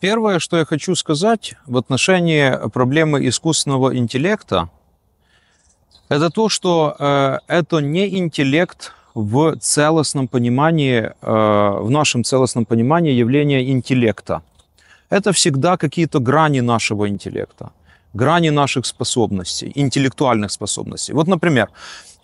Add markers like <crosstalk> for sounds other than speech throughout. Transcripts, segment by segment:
Первое, что я хочу сказать в отношении проблемы искусственного интеллекта, это то, что э, это не интеллект в целостном понимании, э, в нашем целостном понимании явления интеллекта. Это всегда какие-то грани нашего интеллекта, грани наших способностей, интеллектуальных способностей. Вот, например,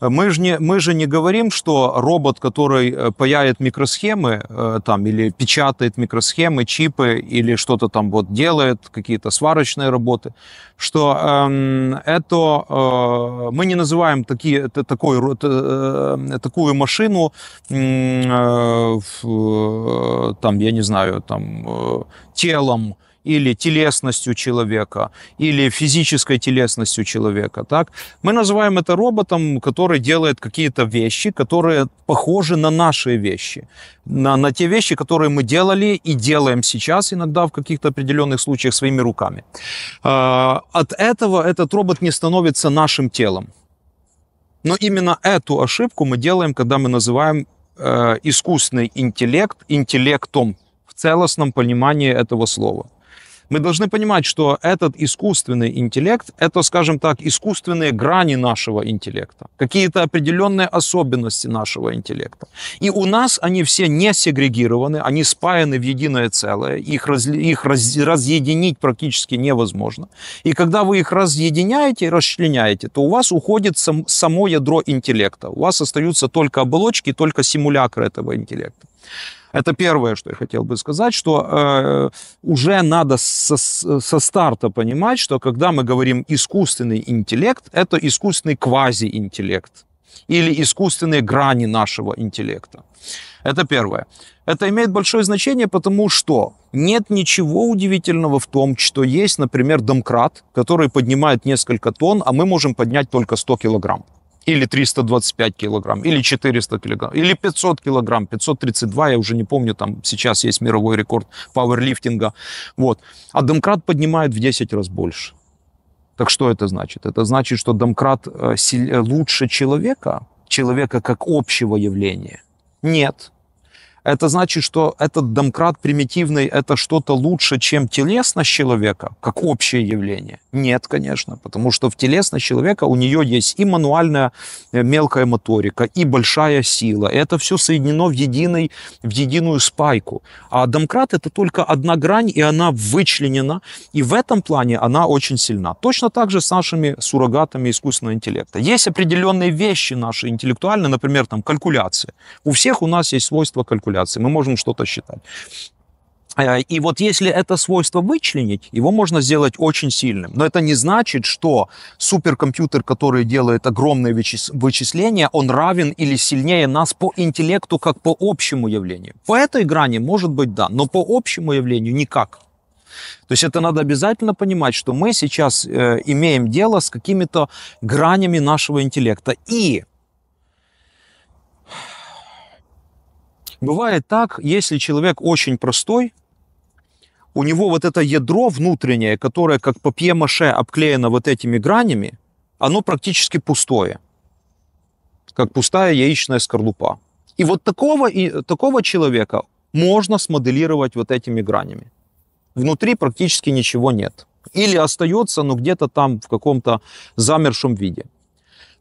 мы же, не, мы же не говорим, что робот, который э, паяет микросхемы э, там, или печатает микросхемы, чипы или что-то там вот делает, какие-то сварочные работы, что эм, это, э, мы не называем такие, такой, э, э, такую машину, э, э, там, я не знаю, там, э, телом или телесностью человека, или физической телесностью человека. Так? Мы называем это роботом, который делает какие-то вещи, которые похожи на наши вещи, на, на те вещи, которые мы делали и делаем сейчас иногда в каких-то определенных случаях своими руками. А, от этого этот робот не становится нашим телом. Но именно эту ошибку мы делаем, когда мы называем э, искусственный интеллект интеллектом в целостном понимании этого слова мы должны понимать, что этот искусственный интеллект – это, скажем так, искусственные грани нашего интеллекта, какие-то определенные особенности нашего интеллекта. И у нас они все не сегрегированы, они спаяны в единое целое, их, раз, их раз, разъединить практически невозможно. И когда вы их разъединяете расчленяете, то у вас уходит сам, само ядро интеллекта, у вас остаются только оболочки, только симулякры этого интеллекта. Это первое, что я хотел бы сказать, что э, уже надо со, со старта понимать, что когда мы говорим искусственный интеллект, это искусственный квазиинтеллект или искусственные грани нашего интеллекта. Это первое. Это имеет большое значение, потому что нет ничего удивительного в том, что есть, например, домкрат, который поднимает несколько тонн, а мы можем поднять только 100 килограмм или 325 килограмм, или 400 килограмм, или 500 килограмм, 532, я уже не помню, там сейчас есть мировой рекорд пауэрлифтинга. Вот. А домкрат поднимает в 10 раз больше. Так что это значит? Это значит, что домкрат э, лучше человека, человека как общего явления? Нет это значит, что этот домкрат примитивный – это что-то лучше, чем телесность человека, как общее явление? Нет, конечно, потому что в телесность человека у нее есть и мануальная э, мелкая моторика, и большая сила. И это все соединено в, единый, в единую спайку. А домкрат – это только одна грань, и она вычленена, и в этом плане она очень сильна. Точно так же с нашими суррогатами искусственного интеллекта. Есть определенные вещи наши интеллектуальные, например, там, калькуляции. У всех у нас есть свойство калькуляции манипуляции, мы можем что-то считать. Э, и вот если это свойство вычленить, его можно сделать очень сильным. Но это не значит, что суперкомпьютер, который делает огромные вычисления, он равен или сильнее нас по интеллекту, как по общему явлению. По этой грани может быть да, но по общему явлению никак. То есть это надо обязательно понимать, что мы сейчас э, имеем дело с какими-то гранями нашего интеллекта. И Бывает так, если человек очень простой, у него вот это ядро внутреннее, которое как по пьемаше обклеено вот этими гранями, оно практически пустое, как пустая яичная скорлупа. И вот такого, и, такого человека можно смоделировать вот этими гранями. Внутри практически ничего нет. Или остается, но ну, где-то там в каком-то замершем виде.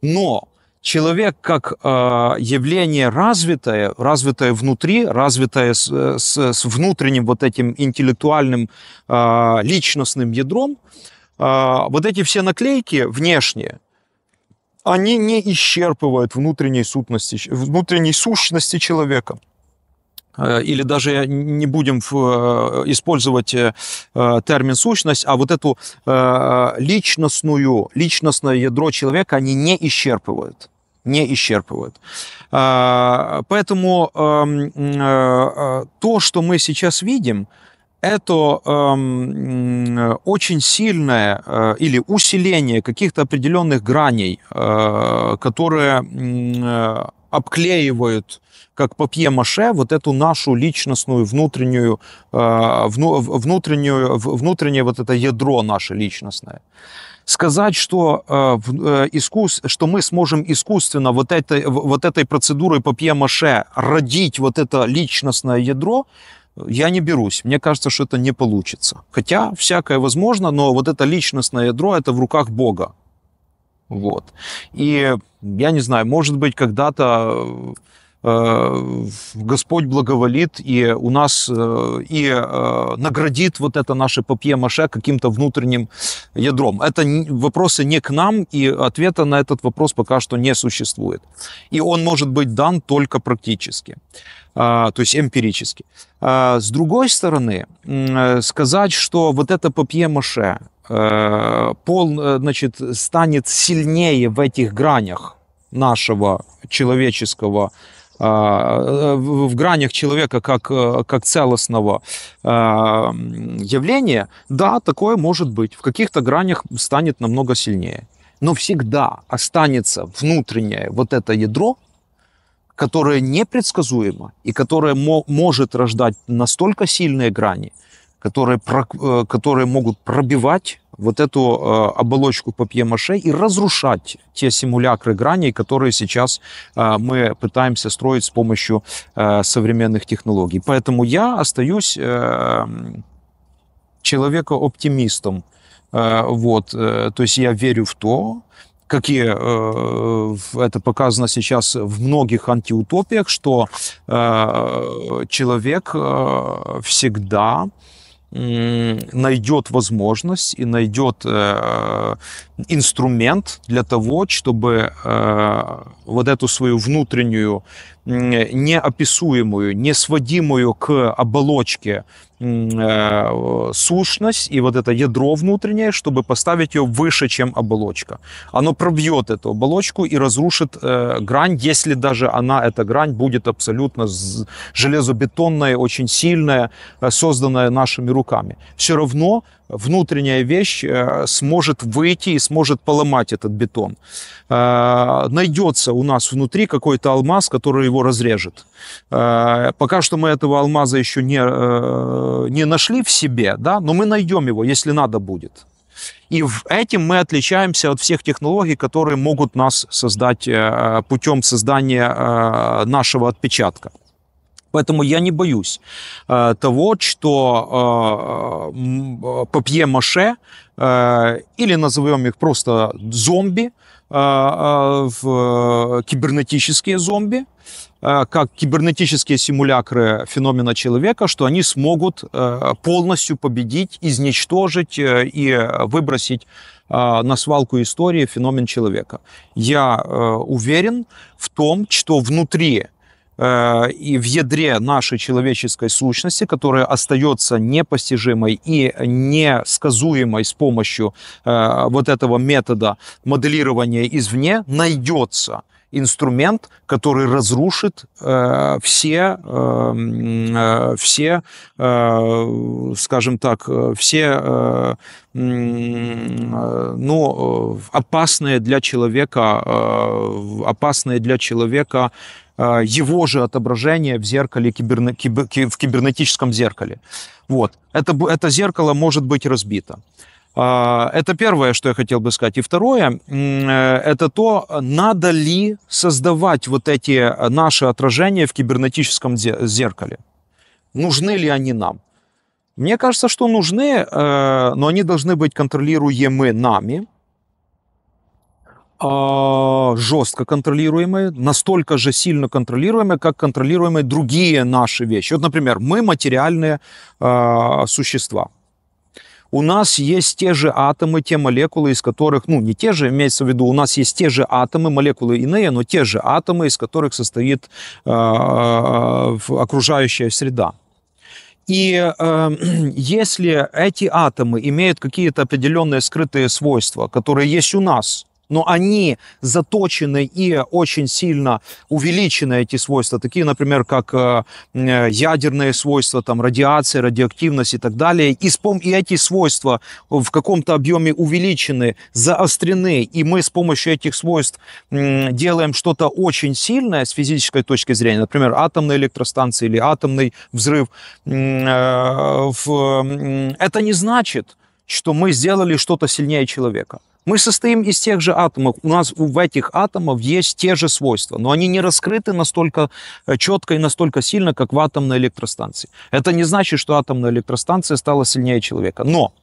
Но человек как э, явление развитое, развитое внутри, развитое с, с, с внутренним вот этим интеллектуальным э, личностным ядром, э, вот эти все наклейки внешние, они не исчерпывают внутренней, сутности, внутренней сущности человека или даже не будем э, использовать э, э, термин сущность, а вот эту личностную, личностное ядро человека они не исчерпывают не исчерпывают. А, поэтому эм, э, э, то, что мы сейчас видим, это эм, очень сильное э, или усиление каких-то определенных граней, которые обклеивают как папье-маше вот эту нашу личностную внутреннюю, внутреннюю, внутреннее вот это ядро наше личностное сказать, что, э, э, искус, что мы сможем искусственно вот этой, вот этой процедурой по пьемаше родить вот это личностное ядро, я не берусь. Мне кажется, что это не получится. Хотя всякое возможно, но вот это личностное ядро, это в руках Бога. Вот. И я не знаю, может быть, когда-то э, Э, Господь благоволит, и у нас э, и э, наградит вот это наше папье-маше каким-то внутренним ядром. Это вопросы не к нам, и ответа на этот вопрос пока что не существует. И он может быть дан только практически, а, то есть эмпирически. А, с другой стороны, сказать, что вот это папье-маше пол, значит, станет сильнее в этих гранях нашего человеческого а, в гранях человека как, э, как целостного а, явления, да, такое может быть. В каких-то гранях станет намного сильнее. Но всегда останется внутреннее вот это ядро, которое непредсказуемо и которое мо- может рождать настолько сильные грани, которые, э, которые могут пробивать вот эту э, оболочку папье-маше и разрушать те симулякры граней, которые сейчас э, мы пытаемся строить с помощью э, современных технологий. Поэтому я остаюсь э, человека-оптимистом. Э, вот, э, то есть я верю в то, какие э, это показано сейчас в многих антиутопиях, что э, человек э, всегда э, найдет возможность и найдет э, инструмент для того, чтобы э, вот эту свою внутреннюю неописуемую, несводимую к оболочке э, сущность и вот это ядро внутреннее, чтобы поставить ее выше, чем оболочка. Оно пробьет эту оболочку и разрушит э, грань, если даже она, эта грань, будет абсолютно железобетонная, очень сильная, э, созданная нашими руками. Все равно внутренняя вещь э, сможет выйти и сможет поломать этот бетон. Э, найдется у нас внутри какой-то алмаз, который его разрежет. Э, пока что мы этого алмаза еще не, не нашли в себе, да, но мы найдем его, если надо будет. И в этом мы отличаемся от всех технологий, которые могут нас создать путем создания нашего отпечатка. Поэтому я не боюсь э, того, что э, папье-маше э, или назовем их просто зомби, э, э, в э, кибернетические зомби, как кибернетические симулякры феномена человека, что они смогут полностью победить, изничтожить и выбросить на свалку истории феномен человека. Я уверен в том, что внутри Э, и в ядре нашей человеческой сущности, которая остается непостижимой и несказуемой с помощью э, вот этого метода моделирования извне, найдется инструмент, который разрушит э, все, эм, все скажем так, все э, ну, опасные для человека, опасные для человека Э, его же отображение в зеркале, киберно, кибер, в кибернетическом зеркале. Вот. Это, это зеркало может быть разбито. А, это первое, что я хотел бы сказать. И второе, э, это то, надо ли создавать вот эти э, наши отражения в кибернетическом зеркале. Нужны ли они нам? Мне кажется, что нужны, но они должны быть контролируемы нами. А, жестко контролируемые, настолько же сильно контролируемые, как контролируемые другие наши вещи. Вот, например, мы материальные э, существа. У нас есть те же атомы, те молекулы, из которых, ну не те же, имеется в виду, у нас есть те же атомы, молекулы иные, но те же атомы, из которых состоит э, окружающая среда. И э, <clears throat> если эти атомы имеют какие-то определенные скрытые свойства, которые есть у нас, но они заточены и очень сильно увеличены эти свойства, такие, например, как э, э, ядерные свойства, там, радиация, радиоактивность и так далее. И, спом... и эти свойства в каком-то объеме увеличены, заострены, и мы с помощью этих свойств делаем что-то очень сильное с физической точки зрения, например, атомная электростанция или атомный взрыв. Э, это не значит, что мы сделали что-то сильнее человека. Мы состоим из тех же атомов. У нас в этих атомов есть те же свойства, но они не раскрыты настолько э, четко и настолько сильно, как в атомной электростанции. Это не значит, что атомная электростанция стала сильнее человека. Но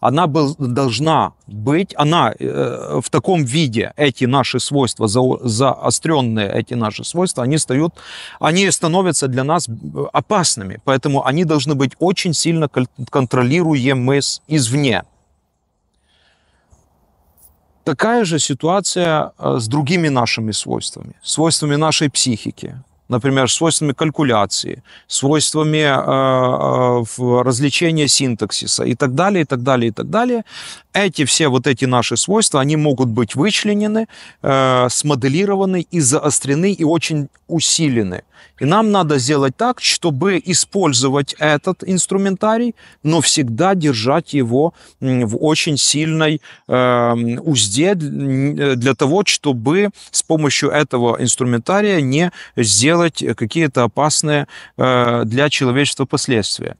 она был, должна быть, она э, в таком виде, эти наши свойства, за, заостренные эти наши свойства, они, стают, они становятся для нас э, опасными. Поэтому они должны быть очень сильно контролируемы извне. Такая же ситуация э, с другими нашими свойствами, свойствами нашей психики например, свойствами калькуляции, свойствами э, э, развлечения синтаксиса и так далее, и так далее, и так далее. Эти все вот эти наши свойства, они могут быть вычленены, э, смоделированы и заострены, и очень усилены. И нам надо сделать так, чтобы использовать этот инструментарий, но всегда держать его в очень сильной э, узде для того, чтобы с помощью этого инструментария не сделать делать какие-то опасные э, для человечества последствия.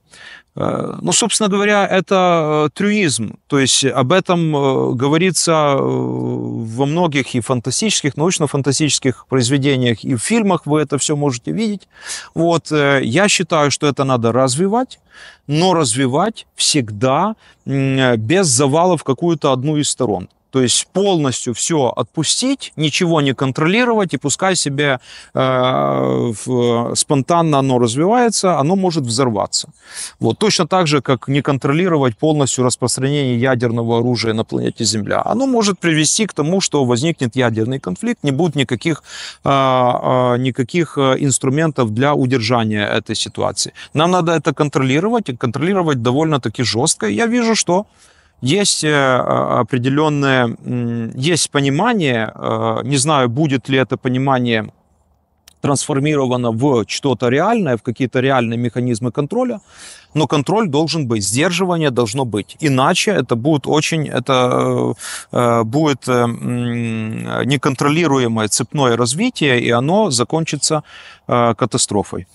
Э, ну, собственно говоря, это э, трюизм. То есть об этом говорится во многих и фантастических, научно-фантастических произведениях, и в фильмах вы это все можете видеть. Вот, я считаю, что это надо развивать, но развивать всегда без завалов в какую-то одну из сторон. То есть полностью все отпустить, ничего не контролировать и пускай себе э, в, спонтанно оно развивается, оно может взорваться. Вот. Точно так же, как не контролировать полностью распространение ядерного оружия на планете Земля. Оно может привести к тому, что возникнет ядерный конфликт, не будет никаких, э, э, никаких э, инструментов для удержания этой ситуации. Нам надо это контролировать, и контролировать довольно-таки жестко. я вижу, что есть э, а, определенное, есть понимание, э, не знаю, будет ли это понимание трансформировано в что-то реальное, в какие-то реальные механизмы контроля, но контроль должен быть, сдерживание должно быть, иначе это будет очень, это э, будет неконтролируемое цепное развитие, и оно закончится катастрофой.